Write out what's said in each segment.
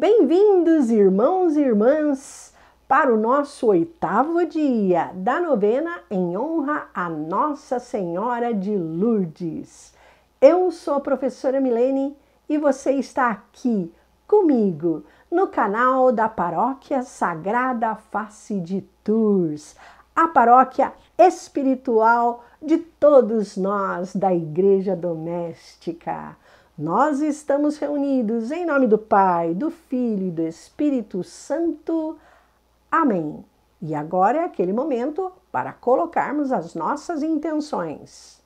Bem-vindos, irmãos e irmãs, para o nosso oitavo dia da novena em honra a Nossa Senhora de Lourdes. Eu sou a professora Milene e você está aqui comigo no canal da Paróquia Sagrada Face de Tours, a paróquia espiritual de todos nós da Igreja Doméstica. Nós estamos reunidos em nome do Pai, do Filho e do Espírito Santo. Amém. E agora é aquele momento para colocarmos as nossas intenções.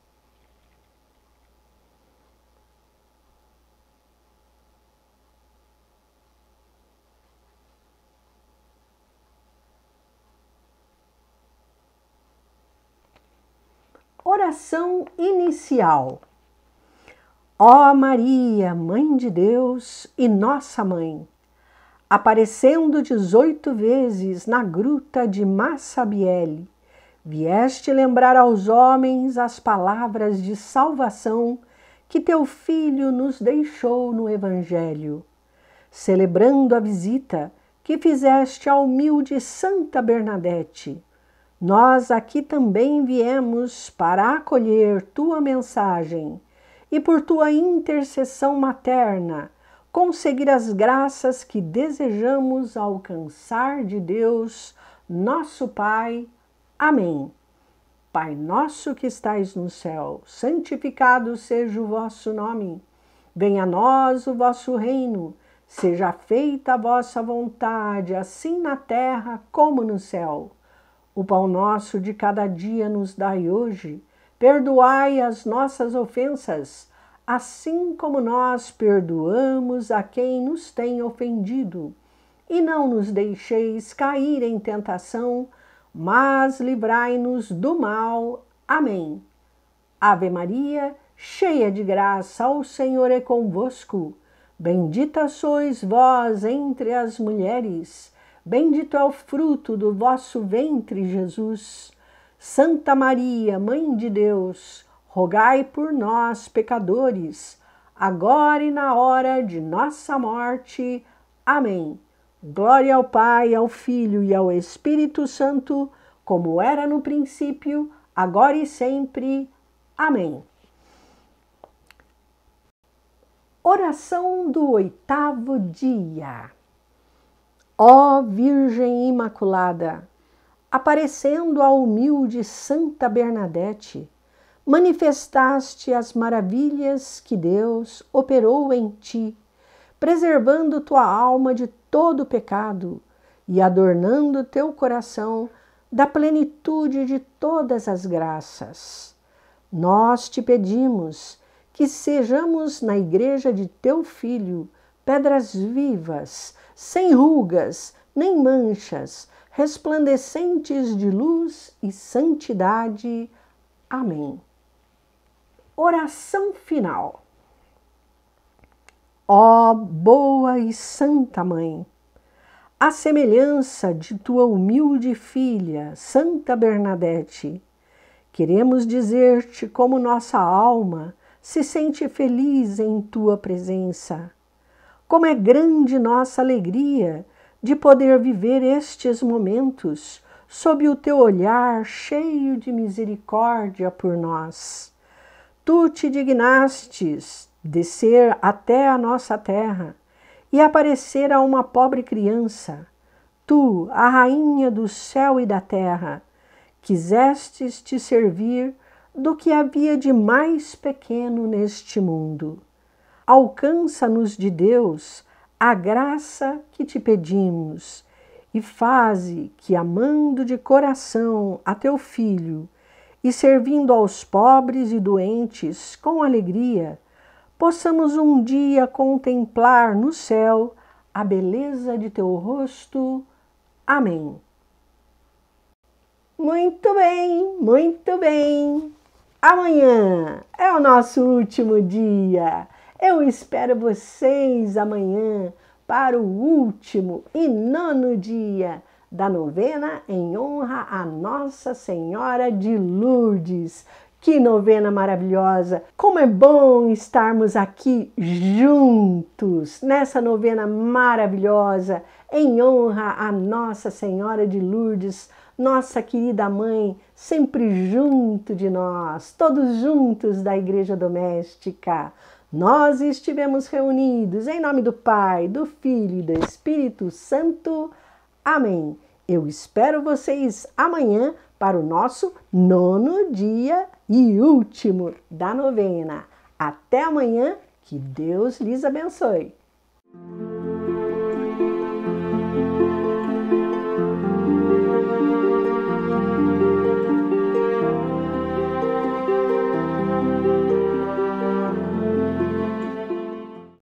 Oração inicial. Ó Maria, Mãe de Deus e Nossa Mãe, aparecendo dezoito vezes na gruta de Massabielle, vieste lembrar aos homens as palavras de salvação que teu Filho nos deixou no Evangelho, celebrando a visita que fizeste à humilde Santa Bernadette. Nós aqui também viemos para acolher tua mensagem e por tua intercessão materna, conseguir as graças que desejamos alcançar de Deus, nosso Pai. Amém. Pai nosso que estais no céu, santificado seja o vosso nome. Venha a nós o vosso reino. Seja feita a vossa vontade, assim na terra como no céu. O pão nosso de cada dia nos dai hoje Perdoai as nossas ofensas, assim como nós perdoamos a quem nos tem ofendido. E não nos deixeis cair em tentação, mas livrai-nos do mal. Amém. Ave Maria, cheia de graça, o Senhor é convosco. Bendita sois vós entre as mulheres, bendito é o fruto do vosso ventre, Jesus. Santa Maria, Mãe de Deus, rogai por nós, pecadores, agora e na hora de nossa morte. Amém. Glória ao Pai, ao Filho e ao Espírito Santo, como era no princípio, agora e sempre. Amém. Oração do oitavo dia. Ó Virgem Imaculada, aparecendo a humilde Santa Bernadette, manifestaste as maravilhas que Deus operou em ti, preservando tua alma de todo pecado e adornando teu coração da plenitude de todas as graças. Nós te pedimos que sejamos na igreja de teu filho pedras vivas, sem rugas, nem manchas, resplandecentes de luz e santidade. Amém. Oração final. Ó oh, boa e santa mãe, à semelhança de tua humilde filha, Santa Bernadette, queremos dizer-te como nossa alma se sente feliz em tua presença. Como é grande nossa alegria de poder viver estes momentos sob o teu olhar cheio de misericórdia por nós. Tu te dignastes descer até a nossa terra e aparecer a uma pobre criança. Tu, a rainha do céu e da terra, quisestes te servir do que havia de mais pequeno neste mundo. Alcança-nos de Deus a graça que te pedimos e faze que, amando de coração a teu filho e servindo aos pobres e doentes com alegria, possamos um dia contemplar no céu a beleza de teu rosto. Amém. Muito bem, muito bem. Amanhã é o nosso último dia. Eu espero vocês amanhã para o último e nono dia da novena em honra a Nossa Senhora de Lourdes. Que novena maravilhosa! Como é bom estarmos aqui juntos nessa novena maravilhosa em honra a Nossa Senhora de Lourdes, nossa querida mãe, sempre junto de nós, todos juntos da Igreja Doméstica. Nós estivemos reunidos em nome do Pai, do Filho e do Espírito Santo. Amém. Eu espero vocês amanhã para o nosso nono dia e último da novena. Até amanhã, que Deus lhes abençoe.